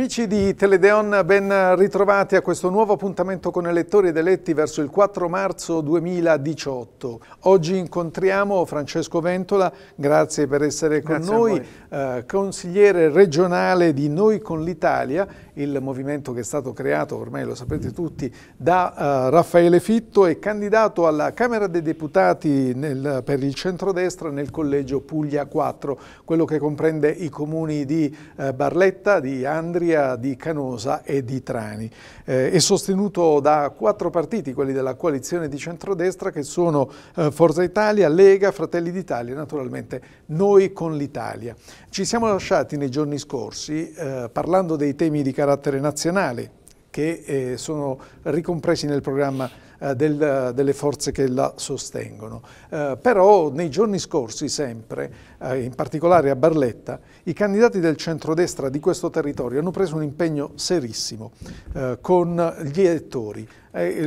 Amici di Teledeon, ben ritrovati a questo nuovo appuntamento con elettori ed eletti verso il 4 marzo 2018. Oggi incontriamo Francesco Ventola, grazie per essere con grazie noi, eh, consigliere regionale di Noi con l'Italia il movimento che è stato creato, ormai lo sapete tutti, da uh, Raffaele Fitto e candidato alla Camera dei Deputati nel, per il centrodestra nel collegio Puglia 4, quello che comprende i comuni di uh, Barletta, di Andria, di Canosa e di Trani. Eh, è sostenuto da quattro partiti, quelli della coalizione di centrodestra, che sono uh, Forza Italia, Lega, Fratelli d'Italia e naturalmente Noi con l'Italia. Ci siamo lasciati nei giorni scorsi, parlando dei temi di carattere carattere nazionale che eh, sono ricompresi nel programma eh, del, delle forze che la sostengono. Eh, però nei giorni scorsi sempre, eh, in particolare a Barletta, i candidati del centrodestra di questo territorio hanno preso un impegno serissimo eh, con gli elettori,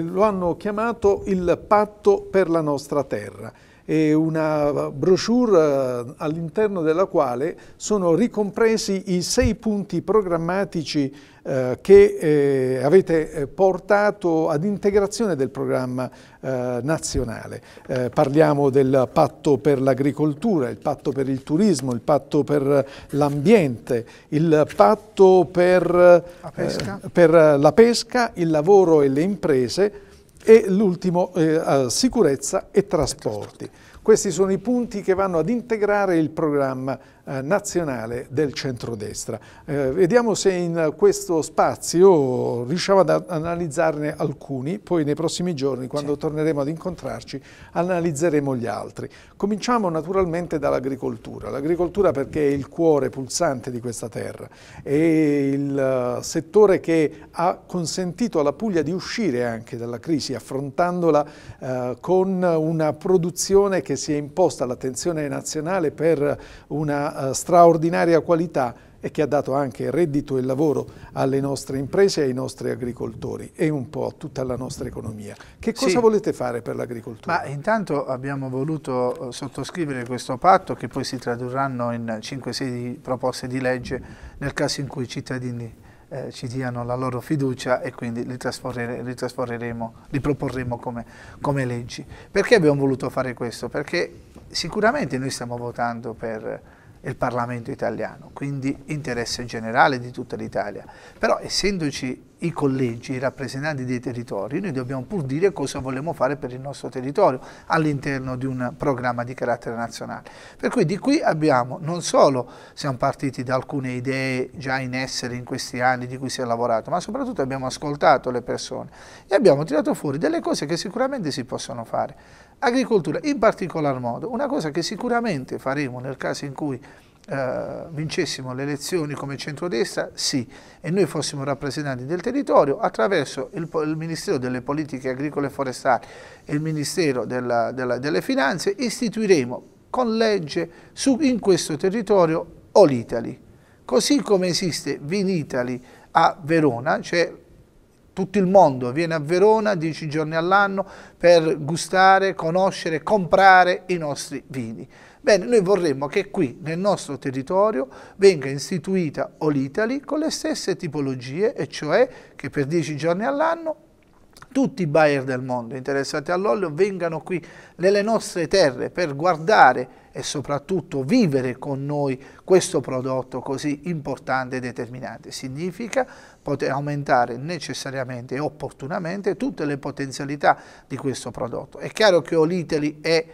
lo hanno chiamato il patto per la nostra terra è una brochure eh, all'interno della quale sono ricompresi i sei punti programmatici eh, che eh, avete eh, portato ad integrazione del programma eh, nazionale. Eh, parliamo del patto per l'agricoltura, il patto per il turismo, il patto per l'ambiente, il patto per la, per la pesca, il lavoro e le imprese, e l'ultimo eh, sicurezza e trasporti. Questi sono i punti che vanno ad integrare il programma eh, nazionale del centrodestra. Eh, vediamo se in questo spazio riusciamo ad analizzarne alcuni, poi nei prossimi giorni quando torneremo ad incontrarci analizzeremo gli altri. Cominciamo naturalmente dall'agricoltura, l'agricoltura perché è il cuore pulsante di questa terra, è il eh, settore che ha consentito alla Puglia di uscire anche dalla crisi affrontandola uh, con una produzione che che si è imposta l'attenzione nazionale per una eh, straordinaria qualità e che ha dato anche reddito e lavoro alle nostre imprese, ai nostri agricoltori e un po' a tutta la nostra economia. Che cosa sì. volete fare per l'agricoltura? intanto abbiamo voluto eh, sottoscrivere questo patto che poi si tradurranno in 5-6 proposte di legge nel caso in cui i cittadini eh, ci diano la loro fiducia e quindi li, trasforrere, li, trasforreremo, li proporremo come, come leggi. Perché abbiamo voluto fare questo? Perché sicuramente noi stiamo votando per il Parlamento italiano, quindi interesse generale di tutta l'Italia. Però essendoci i collegi, i rappresentanti dei territori, noi dobbiamo pur dire cosa vogliamo fare per il nostro territorio all'interno di un programma di carattere nazionale. Per cui di qui abbiamo, non solo siamo partiti da alcune idee già in essere in questi anni di cui si è lavorato, ma soprattutto abbiamo ascoltato le persone e abbiamo tirato fuori delle cose che sicuramente si possono fare agricoltura in particolar modo, una cosa che sicuramente faremo nel caso in cui eh, vincessimo le elezioni come centrodestra, sì, e noi fossimo rappresentanti del territorio attraverso il, il Ministero delle Politiche Agricole e Forestali e il Ministero della, della, delle Finanze istituiremo con legge su, in questo territorio All Italy. Così come esiste Vinitali a Verona, cioè tutto il mondo viene a Verona dieci giorni all'anno per gustare, conoscere, comprare i nostri vini. Bene, noi vorremmo che qui nel nostro territorio venga istituita Olitali con le stesse tipologie, e cioè che per dieci giorni all'anno tutti i buyer del mondo interessati all'olio vengano qui nelle nostre terre per guardare e soprattutto vivere con noi questo prodotto così importante e determinante. Significa poter aumentare necessariamente e opportunamente tutte le potenzialità di questo prodotto. È chiaro che Oliteli è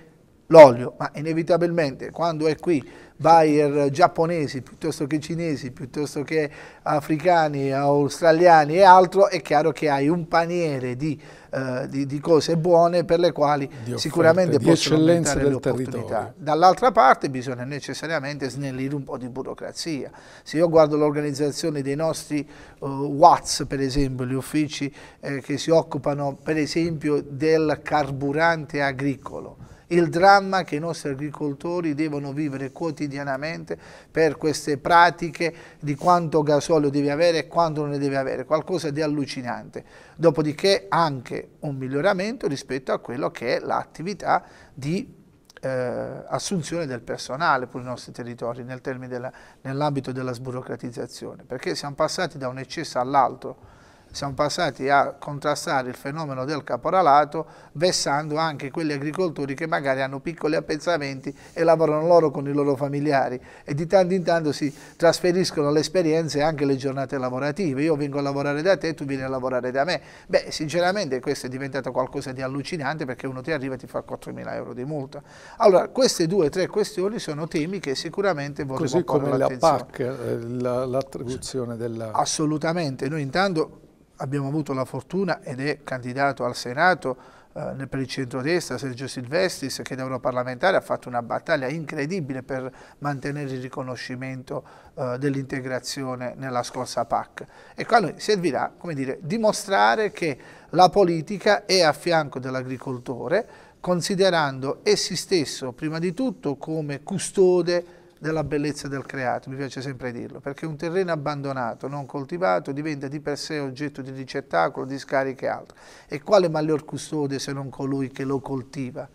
l'olio, ma inevitabilmente quando è qui buyer giapponesi piuttosto che cinesi, piuttosto che africani, australiani e altro, è chiaro che hai un paniere di, eh, di, di cose buone per le quali offerte, sicuramente possono aumentare le Dall'altra parte bisogna necessariamente snellire un po' di burocrazia. Se io guardo l'organizzazione dei nostri uh, eh, WATS, per esempio, gli uffici eh, che si occupano per esempio del carburante agricolo, il dramma che i nostri agricoltori devono vivere quotidianamente per queste pratiche di quanto gasolio deve avere e quanto non ne deve avere, qualcosa di allucinante. Dopodiché anche un miglioramento rispetto a quello che è l'attività di eh, assunzione del personale per i nostri territori nel nell'ambito della sburocratizzazione, perché siamo passati da un eccesso all'altro siamo passati a contrastare il fenomeno del caporalato vessando anche quegli agricoltori che magari hanno piccoli appezzamenti e lavorano loro con i loro familiari e di tanto in tanto si trasferiscono le esperienze e anche le giornate lavorative. Io vengo a lavorare da te, tu vieni a lavorare da me. Beh, sinceramente questo è diventato qualcosa di allucinante perché uno ti arriva e ti fa 4.000 euro di multa. Allora, queste due o tre questioni sono temi che sicuramente vorremmo porre Così come la PAC, eh, l'attribuzione della... Assolutamente, noi intanto abbiamo avuto la fortuna ed è candidato al Senato eh, per il centrodestra Sergio Silvestris che da europarlamentare ha fatto una battaglia incredibile per mantenere il riconoscimento eh, dell'integrazione nella scorsa PAC e qua noi servirà come dire, dimostrare che la politica è a fianco dell'agricoltore considerando essi stesso prima di tutto come custode della bellezza del creato, mi piace sempre dirlo, perché un terreno abbandonato, non coltivato, diventa di per sé oggetto di ricettacolo, di scariche e altro. E quale maggior custode se non colui che lo coltiva?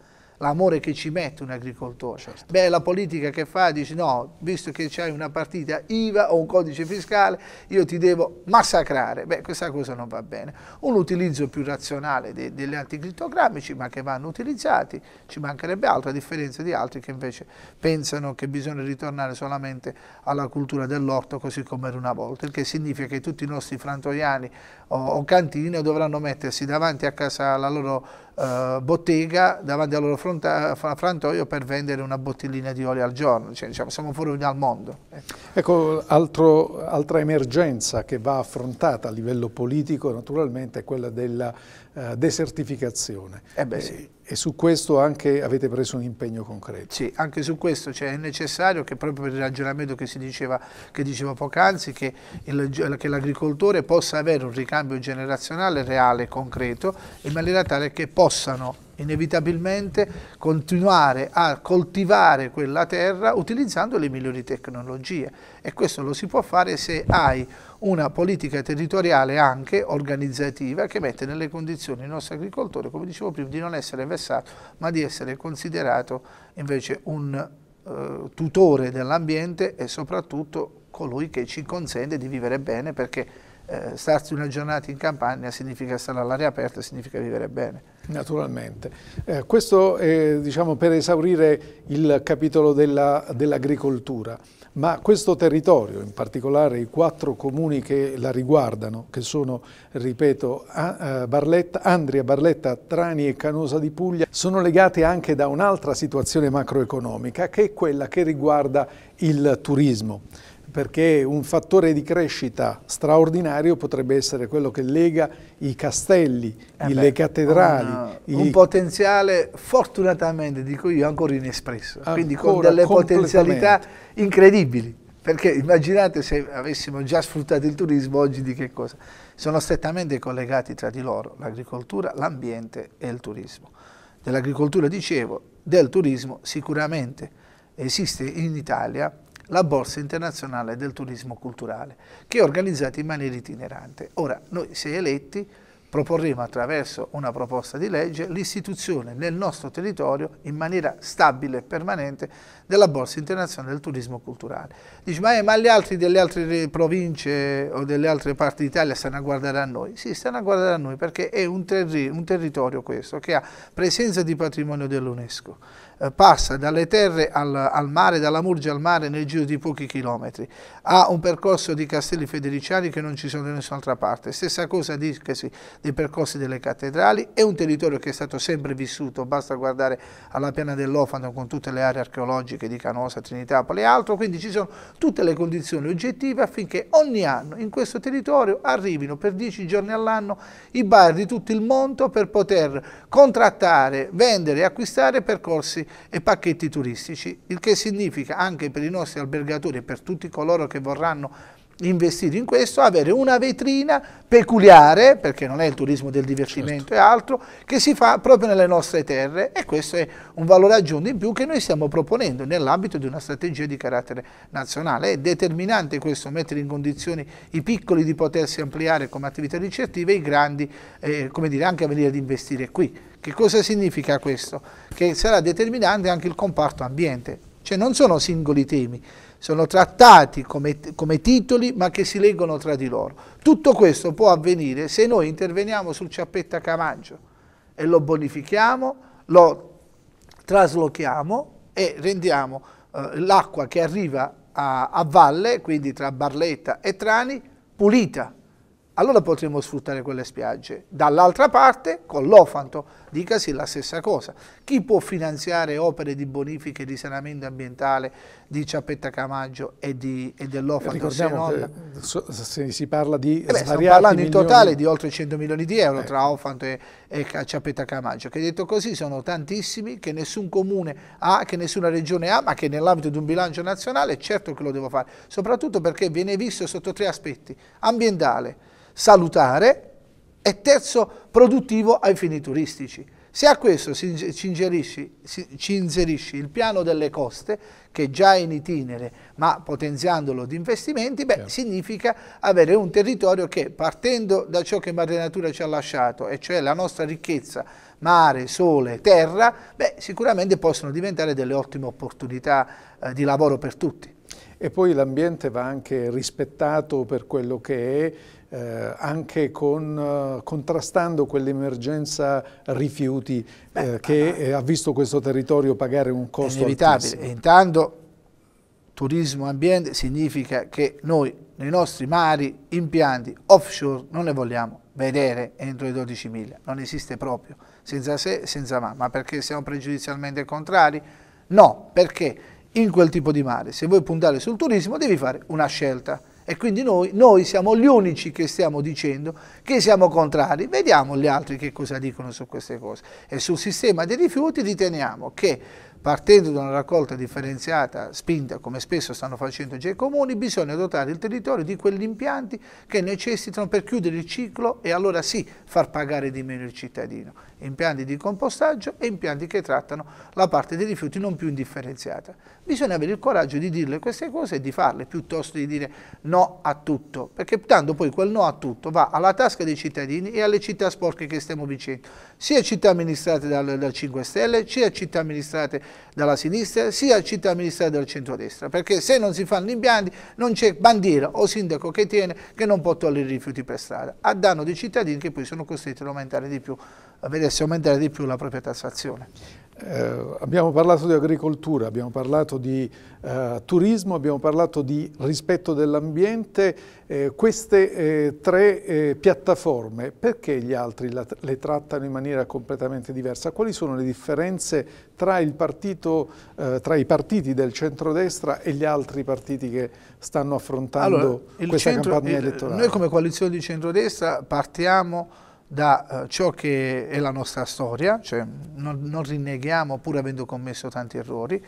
l'amore che ci mette un agricoltore. Certo. Beh, la politica che fa, dici no, visto che c'hai una partita IVA o un codice fiscale, io ti devo massacrare. Beh, questa cosa non va bene. Un utilizzo più razionale de degli anticrittogrammici, ma che vanno utilizzati, ci mancherebbe altro, a differenza di altri che invece pensano che bisogna ritornare solamente alla cultura dell'orto così come era una volta, il che significa che tutti i nostri frantoiani o, cantine dovranno mettersi davanti a casa alla loro eh, bottega, davanti al loro fronta, eh, frantoio per vendere una bottiglina di olio al giorno, cioè, diciamo, siamo fuori dal mondo. Ecco. ecco, altro, altra emergenza che va affrontata a livello politico naturalmente è quella della eh, desertificazione. Eh beh, sì. E su questo anche avete preso un impegno concreto. Sì, anche su questo cioè, è necessario che proprio per il ragionamento che si diceva, che dicevo poc'anzi, che, l'agricoltore possa avere un ricambio generazionale reale, concreto, in maniera tale che possano inevitabilmente continuare a coltivare quella terra utilizzando le migliori tecnologie e questo lo si può fare se hai una politica territoriale anche organizzativa che mette nelle condizioni il nostro agricoltore, come dicevo prima, di non essere vessato ma di essere considerato invece un eh, tutore dell'ambiente e soprattutto colui che ci consente di vivere bene perché eh, starsi una giornata in campagna significa stare all'aria aperta, significa vivere bene. Naturalmente. Eh, questo è diciamo, per esaurire il capitolo dell'agricoltura, dell ma questo territorio, in particolare i quattro comuni che la riguardano, che sono, ripeto, a, a eh, Barletta, Andria, Barletta, Trani e Canosa di Puglia, sono legati anche da un'altra situazione macroeconomica, che è quella che riguarda il turismo perché un fattore di crescita straordinario potrebbe essere quello che lega i castelli, eh beh, le cattedrali. Una, i... Un potenziale fortunatamente, dico io, ancora inespresso, ancora quindi con delle potenzialità incredibili. Perché immaginate se avessimo già sfruttato il turismo oggi di che cosa? Sono strettamente collegati tra di loro l'agricoltura, l'ambiente e il turismo. Dell'agricoltura dicevo, del turismo sicuramente esiste in Italia la Borsa Internazionale del Turismo Culturale, che è organizzata in maniera itinerante. Ora, noi se eletti proporremo attraverso una proposta di legge l'istituzione nel nostro territorio in maniera stabile e permanente della Borsa Internazionale del Turismo Culturale. Dici, ma, eh, ma gli altri delle altre province o delle altre parti d'Italia stanno a guardare a noi? Sì, stanno a guardare a noi perché è un, terri un territorio questo che ha presenza di patrimonio dell'UNESCO passa dalle terre al, al mare, dalla Murgia al mare nel giro di pochi chilometri ha un percorso di castelli federiciani che non ci sono da nessun'altra parte. Stessa cosa dicasi dei percorsi delle cattedrali, è un territorio che è stato sempre vissuto, basta guardare alla piana dell'Ofano con tutte le aree archeologiche di Canosa, Trinitapoli e altro, quindi ci sono tutte le condizioni oggettive affinché ogni anno in questo territorio arrivino per dieci giorni all'anno i bar di tutto il mondo per poter contrattare, vendere e acquistare percorsi e pacchetti turistici, il che significa anche per i nostri albergatori e per tutti coloro che che vorranno investire in questo, avere una vetrina peculiare, perché non è il turismo del divertimento e certo. altro, che si fa proprio nelle nostre terre e questo è un valore aggiunto in più che noi stiamo proponendo nell'ambito di una strategia di carattere nazionale. È determinante questo mettere in condizioni i piccoli di potersi ampliare come attività ricettiva e i grandi eh, come dire, anche a venire ad investire qui. Che cosa significa questo? Che sarà determinante anche il comparto ambiente, cioè non sono singoli temi, sono trattati come, come titoli ma che si leggono tra di loro. Tutto questo può avvenire se noi interveniamo sul ciappetta Camangio e lo bonifichiamo, lo traslochiamo e rendiamo eh, l'acqua che arriva a, a valle, quindi tra Barletta e Trani, pulita allora potremmo sfruttare quelle spiagge. Dall'altra parte, con l'Ofanto, dicasi la stessa cosa. Chi può finanziare opere di bonifica e di risanamento ambientale di Ciappetta Camaggio e, e dell'Ofanto? Ricordiamo se, non... se, si parla di eh beh, Stiamo parlando milioni... in totale di oltre 100 milioni di euro eh. tra Ofanto e, e Ciappetta Camaggio, che detto così sono tantissimi che nessun comune ha, che nessuna regione ha, ma che nell'ambito di un bilancio nazionale certo che lo devo fare, soprattutto perché viene visto sotto tre aspetti, ambientale, salutare e terzo produttivo ai fini turistici. Se a questo ci, ingerisci, ci inserisci il piano delle coste, che già è in itinere, ma potenziandolo di investimenti, beh, certo. significa avere un territorio che, partendo da ciò che Madre Natura ci ha lasciato, e cioè la nostra ricchezza, mare, sole, terra, beh, sicuramente possono diventare delle ottime opportunità eh, di lavoro per tutti. E poi l'ambiente va anche rispettato per quello che è, eh, anche con, eh, contrastando quell'emergenza rifiuti eh, Beh, che ma... ha visto questo territorio pagare un costo inevitabile. E intanto turismo ambiente significa che noi nei nostri mari impianti offshore non ne vogliamo vedere entro i 12.000, non esiste proprio, senza se, senza ma, ma perché siamo pregiudizialmente contrari? No, perché in quel tipo di mare, se vuoi puntare sul turismo devi fare una scelta, e quindi noi, noi, siamo gli unici che stiamo dicendo che siamo contrari. Vediamo gli altri che cosa dicono su queste cose. E sul sistema dei rifiuti riteniamo che partendo da una raccolta differenziata spinta, come spesso stanno facendo già i comuni, bisogna dotare il territorio di quegli impianti che necessitano per chiudere il ciclo e allora sì far pagare di meno il cittadino. Impianti di compostaggio e impianti che trattano la parte dei rifiuti non più indifferenziata. Bisogna avere il coraggio di dirle queste cose e di farle, piuttosto di dire no a tutto, perché tanto poi quel no a tutto va alla tasca dei cittadini e alle città sporche che stiamo vicino, sia città amministrate dal, dal 5 Stelle, sia città amministrate dalla sinistra sia al città amministratore del centrodestra, perché se non si fanno gli impianti non c'è bandiera o sindaco che tiene che non può togliere i rifiuti per strada, a danno dei cittadini che poi sono costretti ad aumentare di più, a vedersi aumentare di più la propria tassazione. Eh, abbiamo parlato di agricoltura, abbiamo parlato di eh, turismo, abbiamo parlato di rispetto dell'ambiente, eh, queste eh, tre eh, piattaforme, perché gli altri la, le trattano in maniera completamente diversa? Quali sono le differenze tra, partito, eh, tra, i partiti del centrodestra e gli altri partiti che stanno affrontando allora, questa centro, campagna elettorale? Il, noi come coalizione di centrodestra partiamo da eh, ciò che è la nostra storia, cioè non, non rinneghiamo pur avendo commesso tanti errori,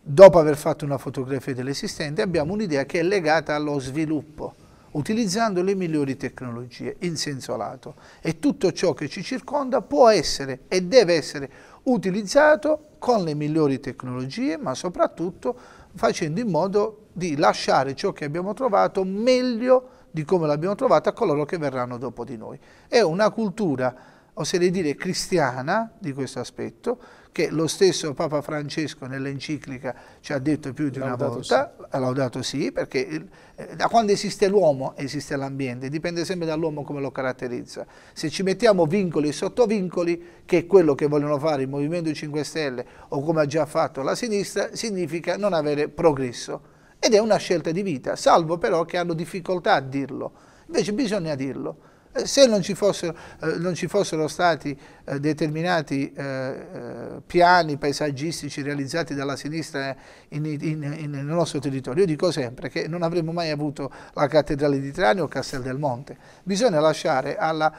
dopo aver fatto una fotografia dell'esistente abbiamo un'idea che è legata allo sviluppo, utilizzando le migliori tecnologie in senso lato e tutto ciò che ci circonda può essere e deve essere utilizzato con le migliori tecnologie ma soprattutto facendo in modo di lasciare ciò che abbiamo trovato meglio di come l'abbiamo trovata a coloro che verranno dopo di noi. È una cultura, oserei dire, cristiana di questo aspetto, che lo stesso Papa Francesco nell'enciclica ci ha detto più di laudato una volta, sì. laudato sì, perché il, eh, da quando esiste l'uomo esiste l'ambiente, dipende sempre dall'uomo come lo caratterizza. Se ci mettiamo vincoli e sottovincoli, che è quello che vogliono fare il Movimento 5 Stelle o come ha già fatto la sinistra, significa non avere progresso ed è una scelta di vita, salvo però che hanno difficoltà a dirlo. Invece bisogna dirlo. Eh, se non ci fossero, eh, non ci fossero stati eh, determinati eh, eh, piani paesaggistici realizzati dalla sinistra in, in, in, nel nostro territorio, io dico sempre che non avremmo mai avuto la cattedrale di Trani o Castel del Monte. Bisogna lasciare alla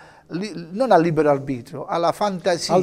non al libero arbitrio, alla fantasia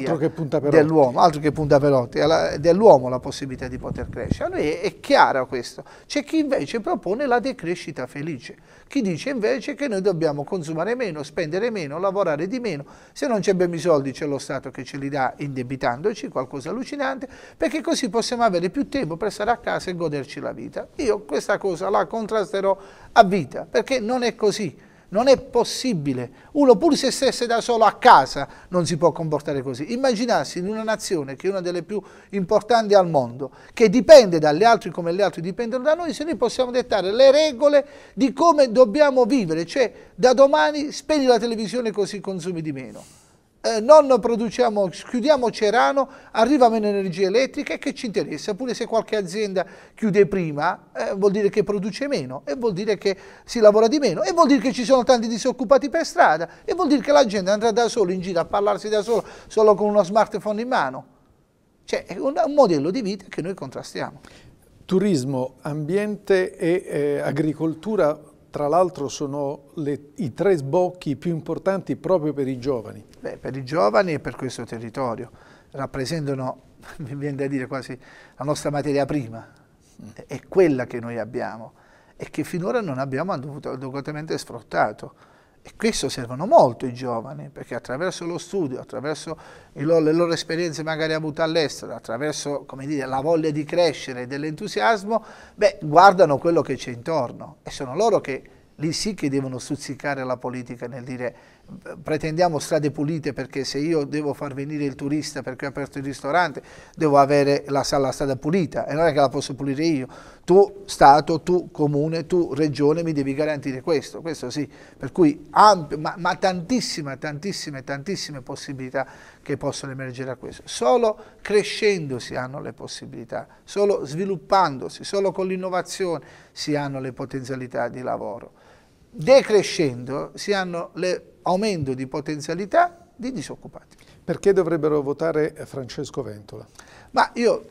dell'uomo, altro che punta pelotti, dell'uomo la possibilità di poter crescere. A noi è, è chiaro questo. C'è chi invece propone la decrescita felice, chi dice invece che noi dobbiamo consumare meno, spendere meno, lavorare di meno, se non abbiamo i soldi c'è lo Stato che ce li dà indebitandoci, qualcosa allucinante, perché così possiamo avere più tempo per stare a casa e goderci la vita. Io questa cosa la contrasterò a vita, perché non è così non è possibile. Uno pur se stesse da solo a casa non si può comportare così. Immaginarsi in una nazione che è una delle più importanti al mondo, che dipende dagli altri come gli altri dipendono da noi, se noi possiamo dettare le regole di come dobbiamo vivere, cioè da domani spegni la televisione così consumi di meno eh, non produciamo, chiudiamo Cerano, arriva meno energia elettrica e che ci interessa? Pure se qualche azienda chiude prima, eh, vuol dire che produce meno e vuol dire che si lavora di meno e vuol dire che ci sono tanti disoccupati per strada e vuol dire che la gente andrà da solo in giro a parlarsi da solo solo con uno smartphone in mano. Cioè è un, un modello di vita che noi contrastiamo. Turismo, ambiente e eh, agricoltura tra l'altro sono le, i tre sbocchi più importanti proprio per i giovani. Beh, per i giovani e per questo territorio. Rappresentano, mi viene da dire quasi, la nostra materia prima. Mm. È quella che noi abbiamo e che finora non abbiamo adeguatamente sfruttato. E questo servono molto i giovani, perché attraverso lo studio, attraverso loro, le loro esperienze magari avute all'estero, attraverso dire, la voglia di crescere e dell'entusiasmo, beh, guardano quello che c'è intorno. E sono loro che lì sì che devono stuzzicare la politica nel dire pretendiamo strade pulite perché se io devo far venire il turista perché ho aperto il ristorante devo avere la sala strada pulita e non è che la posso pulire io tu Stato, tu Comune, tu Regione mi devi garantire questo, questo sì per cui ampio, ma, ma tantissime, tantissime, tantissime possibilità che possono emergere da questo solo crescendo si hanno le possibilità solo sviluppandosi, solo con l'innovazione si hanno le potenzialità di lavoro decrescendo si hanno l'aumento di potenzialità di disoccupati. Perché dovrebbero votare eh, Francesco Ventola? Ma io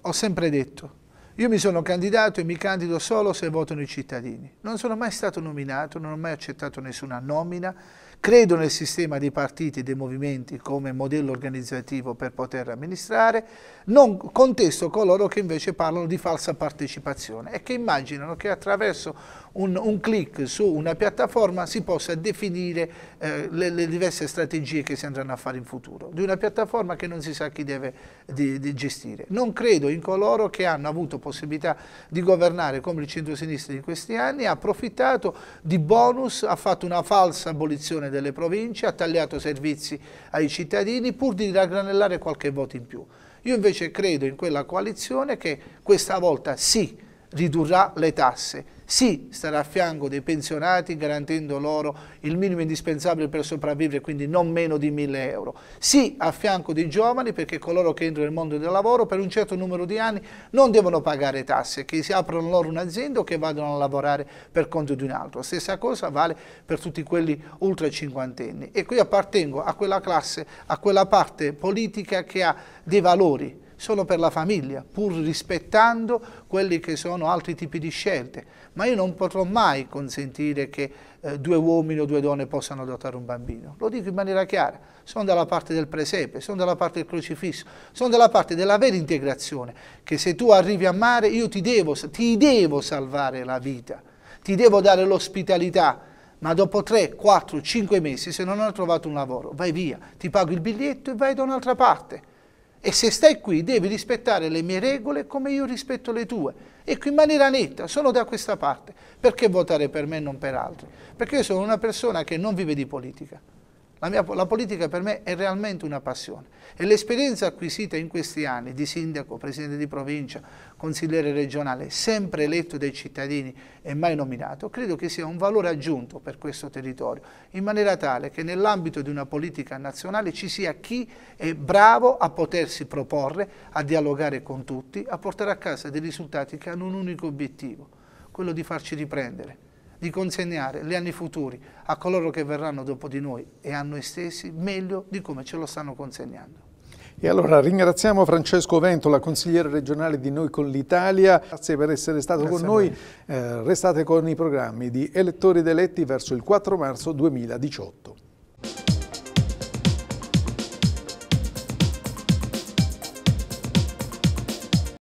ho sempre detto, io mi sono candidato e mi candido solo se votano i cittadini. Non sono mai stato nominato, non ho mai accettato nessuna nomina, credo nel sistema dei partiti e dei movimenti come modello organizzativo per poter amministrare, non contesto coloro che invece parlano di falsa partecipazione e che immaginano che attraverso un, un clic su una piattaforma si possa definire eh, le, le, diverse strategie che si andranno a fare in futuro, di una piattaforma che non si sa chi deve di, di gestire. Non credo in coloro che hanno avuto possibilità di governare come il centro-sinistra in questi anni, ha approfittato di bonus, ha fatto una falsa abolizione delle province, ha tagliato servizi ai cittadini pur di raggranellare qualche voto in più. Io invece credo in quella coalizione che questa volta sì, ridurrà le tasse. Sì, starà a fianco dei pensionati garantendo loro il minimo indispensabile per sopravvivere, quindi non meno di 1000 euro. Sì, a fianco dei giovani perché coloro che entrano nel mondo del lavoro per un certo numero di anni non devono pagare tasse, che si aprono loro un'azienda o che vadano a lavorare per conto di un altro. Stessa cosa vale per tutti quelli ultra cinquantenni. E qui appartengo a quella classe, a quella parte politica che ha dei valori solo per la famiglia, pur rispettando quelli che sono altri tipi di scelte. Ma io non potrò mai consentire che eh, due uomini o due donne possano adottare un bambino. Lo dico in maniera chiara, sono dalla parte del presepe, sono dalla parte del crocifisso, sono dalla parte della vera integrazione, che se tu arrivi a mare io ti devo, ti devo salvare la vita, ti devo dare l'ospitalità, ma dopo 3, 4, 5 mesi se non hai trovato un lavoro vai via, ti pago il biglietto e vai da un'altra parte e se stai qui devi rispettare le mie regole come io rispetto le tue. Ecco, in maniera netta, solo da questa parte. Perché votare per me e non per altri? Perché io sono una persona che non vive di politica. La, mia, la, politica per me è realmente una passione e l'esperienza acquisita in questi anni di sindaco, presidente di provincia, consigliere regionale, sempre eletto dai cittadini e mai nominato, credo che sia un valore aggiunto per questo territorio, in maniera tale che nell'ambito di una politica nazionale ci sia chi è bravo a potersi proporre, a dialogare con tutti, a portare a casa dei risultati che hanno un unico obiettivo, quello di farci riprendere di consegnare gli anni futuri a coloro che verranno dopo di noi e a noi stessi meglio di come ce lo stanno consegnando. E allora ringraziamo Francesco Ventola, consigliere regionale di Noi con l'Italia. Grazie per essere stato Grazie con noi. Eh, restate con i programmi di Elettori ed Eletti verso il 4 marzo 2018.